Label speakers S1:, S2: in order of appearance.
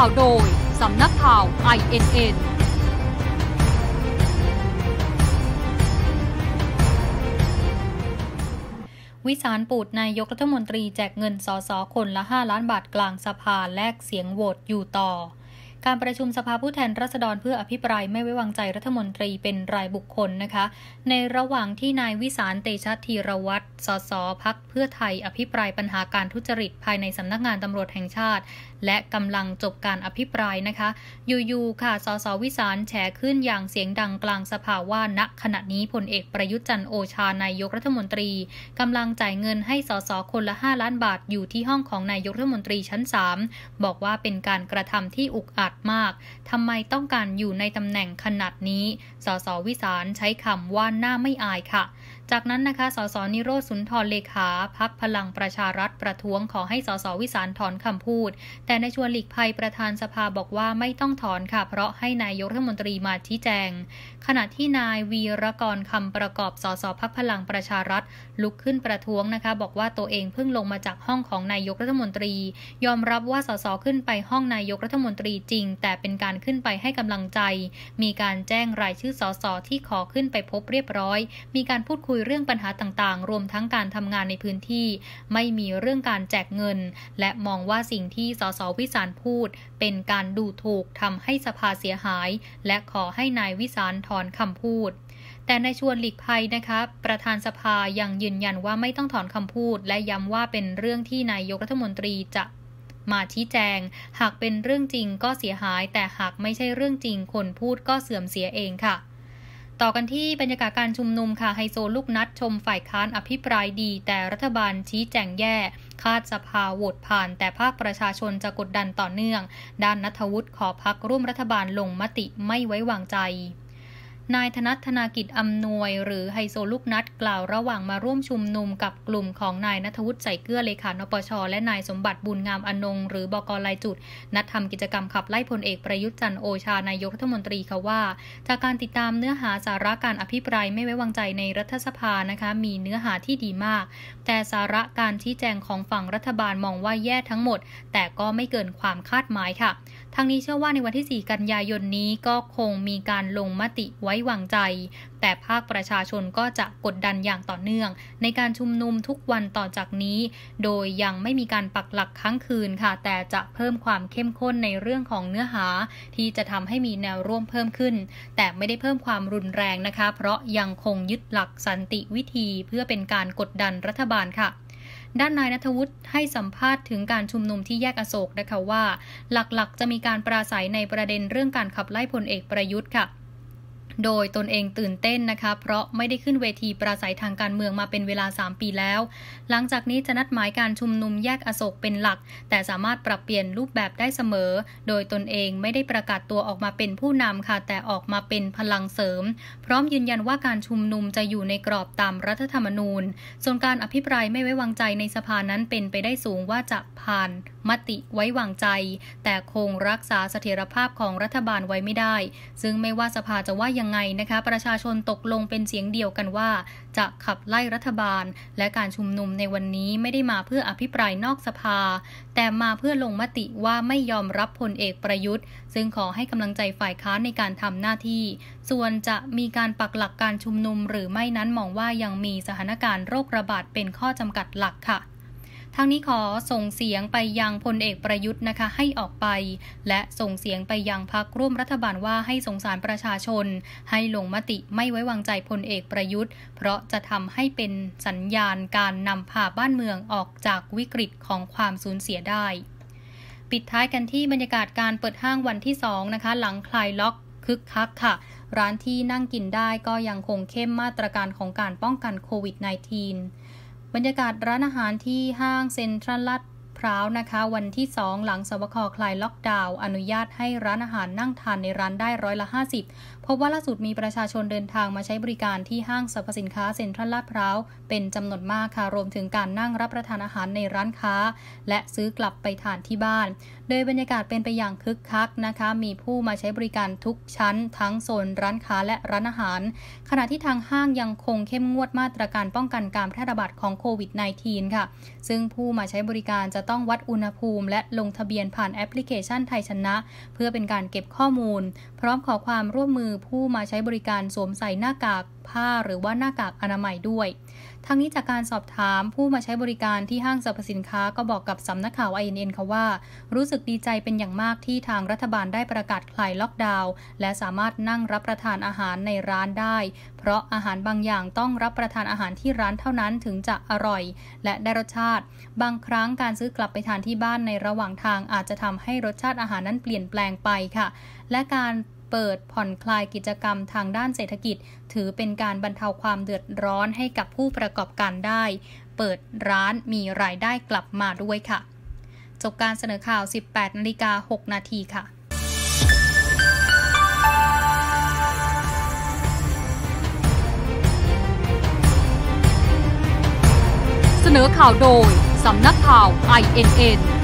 S1: ข่าวโดย สำนักข่าว INN วิสารปูดนายกรัฐมนตรีแจกเงินสอสอคนละ 5 ล้านบาทกลางสภาแลกเสียงโหวตอยู่ต่อการประชุมสภาผู้แทนราษฎรเพื่ออภิปรายไม่ไว้วางใจรัฐมนตรีเป็นรายบุคคลนะคะ ในระหว่างที่นายวิสารเตชะธีรวัตรสสพักเพื่อไทยอภิปรายปัญหาการทุจริตภายในสำนักงานตำรวจแห่งชาติ และกำลังจบการอภิปรายนะคะ อยู่ๆค่ะ สสวิสารแฉขึ้นอย่างเสียงดังกลางสภาว่าณขณะนี้พลเอกประยุทธ์จันโอชา นายกรัฐมนตรีกำลังจ่ายเงินให้สสคนละ 5 ล้านบาทอยู่ที่ห้องของนายกรัฐมนตรีชั้น 3 บอกว่าเป็นการกระทำที่อุกอาจมากทำไมต้องการอยู่ในตำแหน่งขนาดนี้ สสวิสารใช้คำว่าหน้าไม่อายค่ะจากนั้นนะคะ สสนิโรธสุนทรเลขาพักพลังประชารัฐ ประท้วงขอให้สสวิสารถอน คำพูด แต่ในชวนหลีกภัยประธานสภาบอกว่าไม่ต้องถอนค่ะ เพราะให้นายกรัฐมนตรีมาชี้แจง ขณะที่นายวีรกรคำประกอบ สสพักพลังประชารัฐ ลุกขึ้นประท้วงนะคะ บอกว่าตัวเองเพิ่งลงมาจากห้องของนายกรัฐมนตรี ยอมรับว่าสสขึ้นไปห้องนายกรัฐมนตรีจริง แต่เป็นการขึ้นไปให้กำลังใจ มีการแจ้งรายชื่อสสที่ขอขึ้นไปพบเรียบร้อย มีการพูดคุยเรื่องปัญหาต่างๆ รวมทั้งการทำงานในพื้นที่ ไม่มีเรื่องการแจกเงิน และมองว่าสิ่งที่สสวิสารพูด เป็นการดูถูกทำให้สภาเสียหาย และขอให้นายวิสารถอนคำพูด แต่ในชวนหลีกภัยนะคะ ประธานสภายังยืนยันว่าไม่ต้องถอนคำพูด และย้ำว่าเป็นเรื่องที่นายกรัฐมนตรีจะมาชี้แจง หากเป็นเรื่องจริงก็เสียหาย แต่หากไม่ใช่เรื่องจริงคนพูดก็เสื่อมเสียเองค่ะต่อกันที่บรรยากาศการชุมนุมค่ะไฮโซลูกนัดชมฝ่ายค้านอภิปรายดีแต่รัฐบาลชี้แจงแย่ คาดสภาโหวตผ่านแต่ภาคประชาชนจะกดดันต่อเนื่อง ด้านนัทวุฒิขอพักร่วมรัฐบาลลงมติไม่ไว้วางใจนายธนัทธนากิจอำนวยหรือไฮโซลูกนัดกล่าวระหว่างมาร่วมชุมนุมกับกลุ่มของนายนัทวุฒิใส่เกลือเลขานปช และนายสมบัติบุญงามอนงหรือบอกลายจุดนัดทำกิจกรรมขับไล่พลเอกประยุทธ์จันโอชานายกรัฐมนตรีค่ะว่า จากการติดตามเนื้อหาสาระการอภิปรายไม่ไว้วางใจในรัฐสภานะคะมีเนื้อหาที่ดีมากแต่สาระการชี้แจงของฝั่งรัฐบาลมองว่าแย่ทั้งหมด แต่ก็ไม่เกินความคาดหมายค่ะทั้งนี้เชื่อว่าในวันที่ 4 กันยายนนี้ก็คงมีการลงมติไว้วางใจแต่ภาคประชาชนก็จะกดดันอย่างต่อเนื่อง ในการชุมนุมทุกวันต่อจากนี้ โดยยังไม่มีการปักหลักค้างคืนค่ะ แต่จะเพิ่มความเข้มข้นในเรื่องของเนื้อหา ที่จะทำให้มีแนวร่วมเพิ่มขึ้น แต่ไม่ได้เพิ่มความรุนแรงนะคะ เพราะยังคงยึดหลักสันติวิธีเพื่อเป็นการกดดันรัฐบาลค่ะ ด้านนายนัทวุฒิให้สัมภาษณ์ถึงการชุมนุมที่แยกอโศกนะคะว่า หลักๆจะมีการปราศัยในประเด็นเรื่องการขับไล่พลเอกประยุทธ์ค่ะโดยตนเองตื่นเต้นนะคะ เพราะไม่ได้ขึ้นเวทีปราศัยทางการเมืองมาเป็นเวลา 3 ปีแล้ว หลังจากนี้จะนัดหมายการชุมนุมแยกอโศกเป็นหลัก แต่สามารถปรับเปลี่ยนรูปแบบได้เสมอ โดยตนเองไม่ได้ประกาศตัวออกมาเป็นผู้นำค่ะ แต่ออกมาเป็นพลังเสริมพร้อมยืนยันว่าการชุมนุมจะอยู่ในกรอบตามรัฐธรรมนูญ ส่วนการอภิปรายไม่ไว้วางใจในสภานั้นเป็นไปได้สูงว่าจะผ่าน มติไว้วางใจ แต่คงรักษาเสถียรภาพของรัฐบาลไว้ไม่ได้ ซึ่งไม่ว่าสภาจะว่ายังไงนะคะ ประชาชนตกลงเป็นเสียงเดียวกันว่า จะขับไล่รัฐบาล และการชุมนุมในวันนี้ไม่ได้มาเพื่ออภิปรายนอกสภา แต่มาเพื่อลงมติว่าไม่ยอมรับพลเอกประยุทธ์ ซึ่งขอให้กำลังใจฝ่ายค้านในการทำหน้าที่ ส่วนจะมีการปักหลักการชุมนุม หรือไม่นั้นมองว่ายังมีสถานการณ์โรคระบาดเป็นข้อจำกัดหลักค่ะทางนี้ขอส่งเสียงไปยังพลเอกประยุทธ์นะคะให้ออกไป และส่งเสียงไปยังพักร่วมรัฐบาลว่าให้สงสารประชาชน ให้ลงมติไม่ไว้วางใจพลเอกประยุทธ์ เพราะจะทำให้เป็นสัญญาณการนำพาบ้านเมืองออกจากวิกฤตของความสูญเสียได้ ปิดท้ายกันที่บรรยากาศการเปิดห้างวันที่2นะคะ หลังคลายล็อกคึกคักค่ะ ร้านที่นั่งกินได้ก็ยังคงเข้มมาตรการของการป้องกันโควิด -19 บรรยากาศร้านอาหารที่ห้างเซ็นทรัลลาดพร้าวนะคะ วันที่ 2 หลังสวคคลายล็อกดาวน์อนุญาตให้ร้านอาหารนั่งทานในร้านได้ร้อยละ50พบว่าล่าสุดมีประชาชนเดินทางมาใช้บริการที่ห้างสรรพสินค้าเซ็นทรัลลาดพร้าวเป็นจำนวนมากค่ะ รวมถึงการนั่งรับประทานอาหารในร้านค้า และซื้อกลับไปทานที่บ้าน โดยบรรยากาศเป็นไปอย่างคึกคักนะคะ มีผู้มาใช้บริการทุกชั้น ทั้งโซนร้านค้าและร้านอาหาร ขณะที่ทางห้างยังคงเข้มงวดมาตรการป้องกันการแพร่ระบาดของโควิด -19 ค่ะ ซึ่งผู้มาใช้บริการจะต้องวัดอุณหภูมิ และลงทะเบียนผ่านแอปพลิเคชันไทยชนะ เพื่อเป็นการเก็บข้อมูล พร้อมขอความร่วมมือผู้มาใช้บริการสวมใส่หน้ากากผ้าหรือว่าหน้ากากอนามัยด้วย ทั้งนี้จากการสอบถาม ผู้มาใช้บริการที่ห้างสรรพสินค้าก็บอกกับสำนักข่าวเเอ็นอ็นเขาว่า รู้สึกดีใจเป็นอย่างมากที่ทางรัฐบาลได้ประกาศคลายล็อกดาวน์และสามารถนั่งรับประทานอาหารในร้านได้ เพราะอาหารบางอย่างต้องรับประทานอาหารที่ร้านเท่านั้นถึงจะอร่อย และได้รสชาติ บางครั้งการซื้อกลับไปทานที่บ้านในระหว่างทางอาจจะทำให้รสชาติอาหารนั้นเปลี่ยนแปลงไปค่ะ และการเปิดผ่อนคลายกิจกรรมทางด้านเศรษฐกิจ ถือเป็นการบรรเทาความเดือดร้อนให้กับผู้ประกอบการได้ เปิดร้านมีรายได้กลับมาด้วยค่ะ จบการเสนอข่าว 18นาฬิกา6นาทีค่ะ เสนอข่าวโดย สำนักข่าว INN